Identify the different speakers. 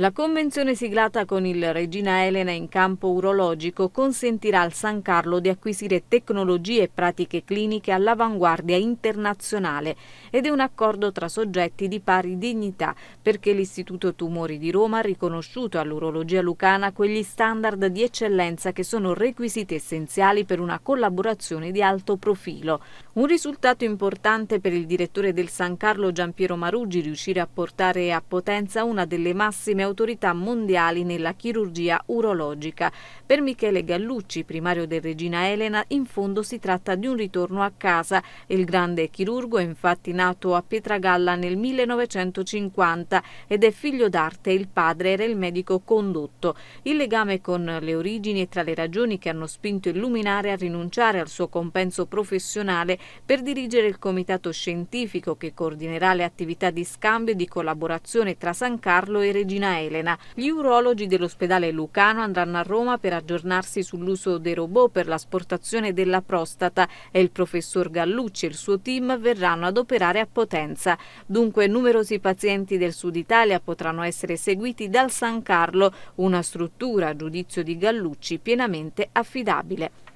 Speaker 1: La convenzione siglata con il Regina Elena in campo urologico consentirà al San Carlo di acquisire tecnologie e pratiche cliniche all'avanguardia internazionale ed è un accordo tra soggetti di pari dignità perché l'Istituto Tumori di Roma ha riconosciuto all'urologia lucana quegli standard di eccellenza che sono requisiti essenziali per una collaborazione di alto profilo. Un risultato importante per il direttore del San Carlo Giampiero Maruggi riuscire a portare a potenza una delle massime autorità mondiali nella chirurgia urologica. Per Michele Gallucci, primario del Regina Elena, in fondo si tratta di un ritorno a casa. Il grande chirurgo è infatti nato a Pietragalla nel 1950 ed è figlio d'arte. Il padre era il medico condotto. Il legame con le origini è tra le ragioni che hanno spinto il luminare a rinunciare al suo compenso professionale per dirigere il comitato scientifico che coordinerà le attività di scambio e di collaborazione tra San Carlo e Regina Elena. Elena. Gli urologi dell'ospedale Lucano andranno a Roma per aggiornarsi sull'uso dei robot per l'asportazione della prostata e il professor Gallucci e il suo team verranno ad operare a Potenza. Dunque numerosi pazienti del Sud Italia potranno essere seguiti dal San Carlo, una struttura a giudizio di Gallucci pienamente affidabile.